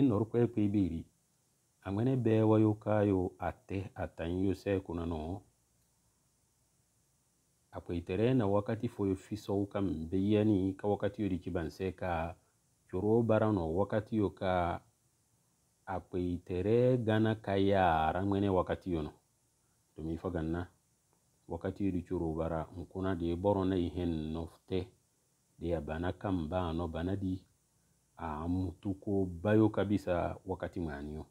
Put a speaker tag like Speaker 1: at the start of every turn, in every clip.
Speaker 1: inorukwe kwibiri ang'wene bewa yukayo ate atanyu sekuna no apweitere na wakati foyo fisou kam beyani ka wakati yodi kibanse ka barano wakati yo ka gana kayara ng'wene wakati yono domi fa wakati yodi coro bara nkuna de boro ihen nofte de abana kam bano bana amutuko bayo kabisa wakati maniyo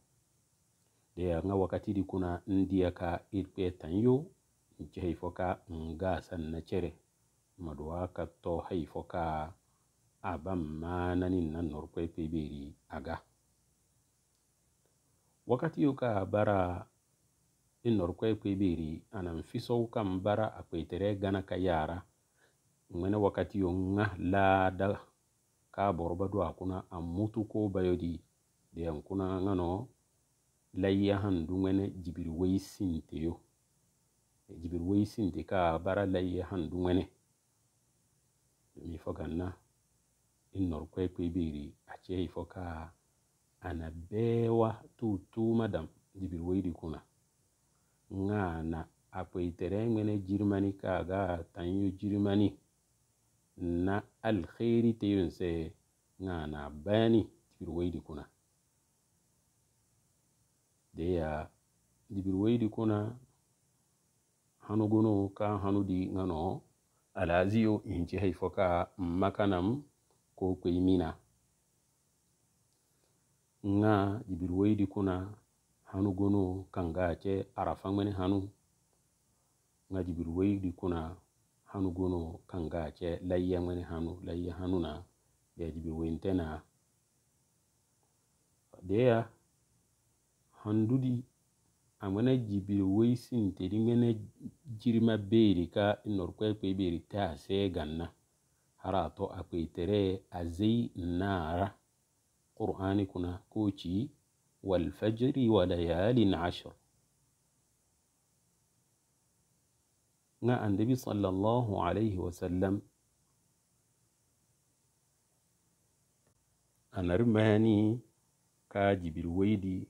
Speaker 1: de anga wakati di kuna ndiya ka irpe tanyo nche haifoka ngasa nnachere maduwa kato haifoka abamana nina norkwe pebiri aga wakati yuka bara inorkwe pebiri anamfiso uka mbara akwetere gana kayara mwene wakati yunga lada ka boroba do a kuna a mutu ko bayodi de an kuna ngano layya han dungene jibir wey sinte yo e jibir wey sinte ka bara layya han dungene mi foganna innor kwe kwe biri ace ifo ka anabewa tutuma dam jibir weyri kuna ngana apoitere ngene jirmani kaga tanyo jirmani na alkhairi te yun se nga na bani tibir waidi kuna de ya dibir waidi kuna hannu gono ka hanu di ngano alaziyo inci haifo ka makanam ko mina, nga dibir waidi kuna hannu gono kan gace arafa mani hannu nga dibir waidi kuna hanu gono kanga ce layya mani hanu layya hanuna yaji bi wintena deya handudi amana jibi waisin tedi mene jirima beri ka inor kwe kwe beri ta se ganna hara to akwe tere azai nara qur'ani kuna kochi walfajri walayalin ashr nga annabi sallallahu alayhi wasallam anar mani ka jibir waidi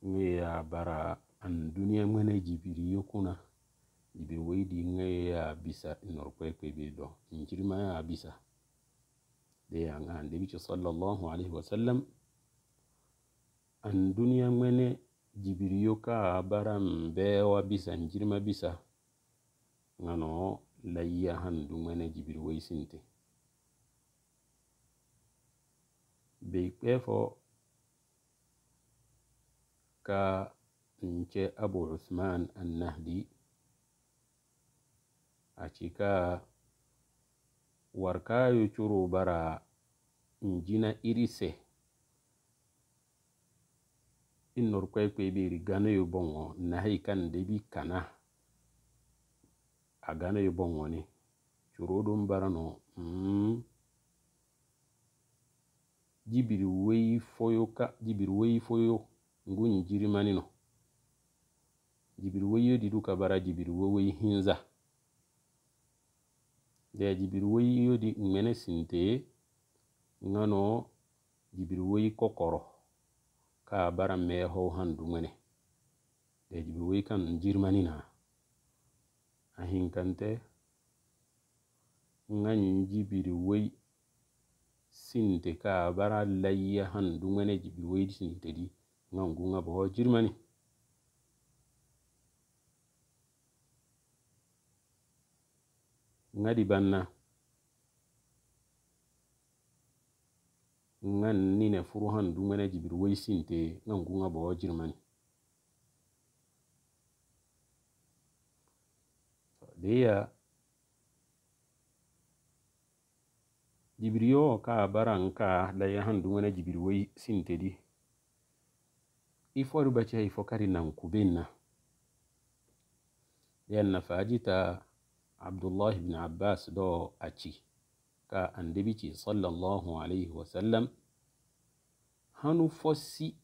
Speaker 1: nga ya bara an duniya mene jibir yokuna jibir waidi nga ya bisa norkwekwe bido injirma ya bisa da ya nga annabi sallallahu alayhi wasallam an duniya mene jibir yoka bara mbewa bisa njirma bisa ngano layiya han du mane jibiri waysinte bei ɓeefo ka nce abu usman annahdi acika warkayu curu bara njina irise innor kwekwe ɓeri ganoyu bongo nahi kan debi kana a gane boŋo ni corodu n bala no mm, jibiri wei foyo ka jibiri wei foyo ngunyi jirimani no jibiri wei didu duka bara jibiri wei hinza de jibiri wei yodi ŋmene sinte ŋano jibiri wei kokoro ka bara meho handu ŋwene de jibiri wei kan jirimani na a hinkante ŋanyun jibiri wei sinte ka bara layya han dumene jibiri wei sinte di ŋangu ŋa boho jirmani ŋadi banna ŋan nine furu han dumene jibiri wei sinte ŋangu ŋa boho jirmani wiya jibiri yo ka baran ka da ya handu wani jibiri wai sinte di ifori bace haifo kari nan kubin na yan na fajita abdullahi bin abbas do a ci ka an dabi ce sallallahu alaihi wasallam hannu fosi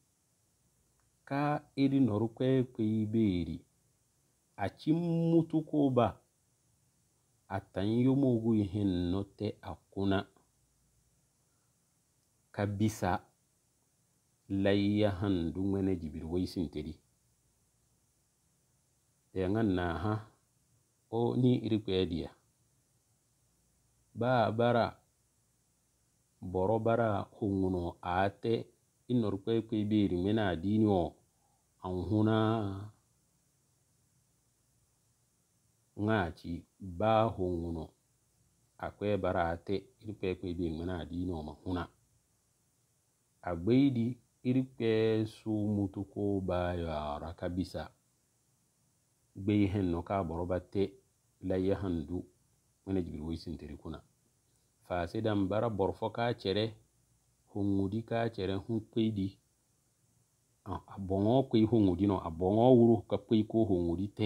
Speaker 1: ka iri norukwe kwe beri a cin mutu ko ba atanyɔmogu ihe nnọte akuna kabisa layya han dungwene jibir waisin teri da ngan na ha o ni irikpediya ba bara boro bara hunguno ate inor kwe kwe biri mena adini o an ngachi baaho ŋuna akwai barate irikpe kpebe ŋmana adino ma huna agbeidi irikpe su mutu ko bayo raka bisa gbei hen no ka boroba te laye handu ŋmana jibir woisintiri kuna fasidan bara borfo ka cere hongudi ka cere hun kpeidi a boŋo kwei hongudi no a boŋo wuro ka kwei ko hongudi te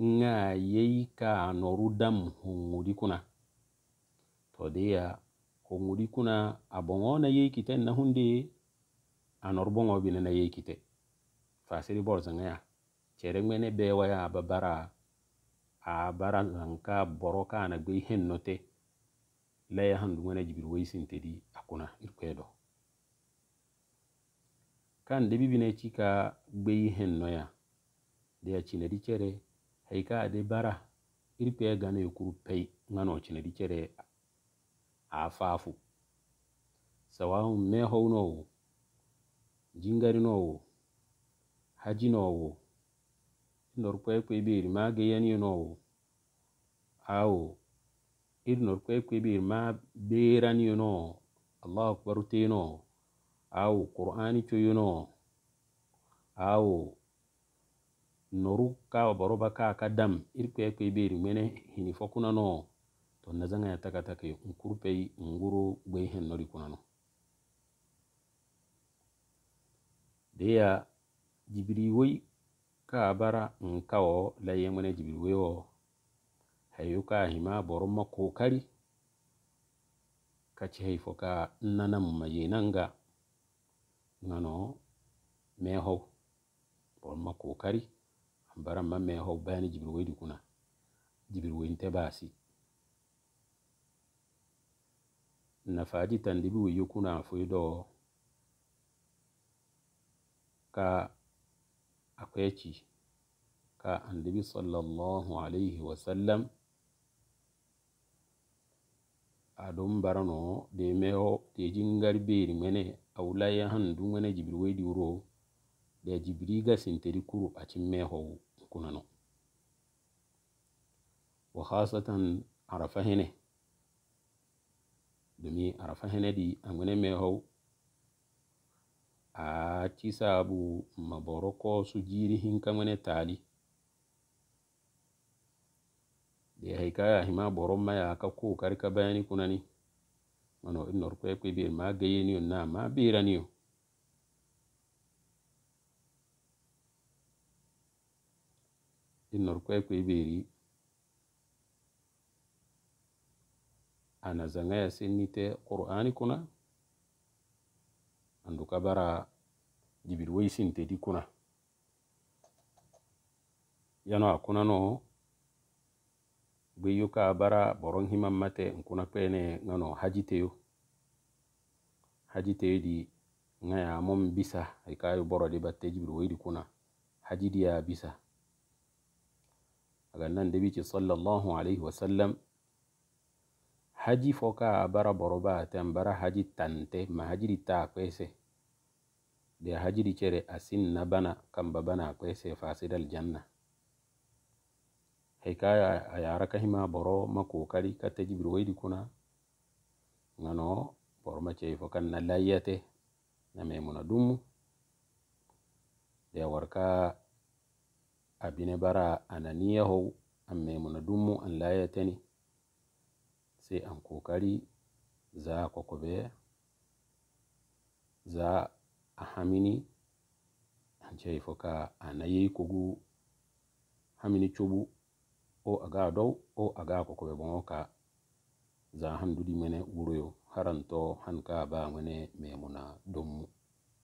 Speaker 1: nga yei ka noru dam hungudi kuna todeya hungudi kuna abongo na yei kiten na hunde anor bongo bina na yei kite fasiri bor zanga ya chere ngmene bewa ya babara a bara zanka boro na gbe hen note laya handu ngmene jibir tɛ di akuna irkwedo kan debi bine chika yi hen ya de ya di chere aika ade bara irpe gana yokuru pei ngano chine dichere afafu sawawun mehau wo jingari wo haji nowo inor kwekwe biri ma geyani wo awo irnor kwekwe biri ma berani no allahu akbar te no awo qur'ani coyo no awo noru kawa baroba ka ka dam irkwe kwe ibiri mene hini fokuna no to nazanga ya taka taka nkurupe nkurupei nguru gwe hen nori kuna no deya jibiri woi ka bara nkawo la yemene jibiri woi wo hayuka hima hima ma kokari kachi haifo ka nana maye nanga nano meho ma kokari baran ma mai hau bayani jibir wai dukuna jibir wai ta basi na fadi tan dibi wai yukuna fuyi do ka akwai ka an dibi sallallahu alaihi wasallam a don barano da ya mewa da ya jingar beri mene a wulayen hannu dun wani jibir wai duro ɓe jibriga sinteri kuru acimmehowu kunano wa hasatan arafa hene domi arafa hene ɗi agene mehow a cisabu maboroko su jiri hinkagene tali ɗe hayka yahima boro maya ka ku karika bayani kunani mano inorkoekuibir ma gayeniyo na ma biraniyo inorkwekwe iberi anazanga yasenite qur'ani kuna anduka bara jibiri weisintedi kuna yano akuna no gbeyo ka bara boron himan nkuna kwene ngano hajiteyo hajiteyo di ngaya mom bisa ay kayo boro di batte jibiri weidi kuna hajidi bisa aga nan de witi sallallahu alayhi wa sallam haji fo ka a bara boroba aten bara haji tante ma hajiri ta kwese de hajiri cere a sinna bana kamba bana kwese fasidal janna hay ka a yara kahima boro ma kokari ka tejibir waydi kuna ngano boro ma cey fo kan na layyate na memuna dumu de warka abine bara ananiyahu an maimuna dummu an layatani sai an kokari za a kwakwabaya za a hamini an ce fuka a na yi kugu hamini cubu o a ga dau o a ga kwakwabaya ban waka za a hamdudi mene wuro haranto hanka ba mene maimuna dummu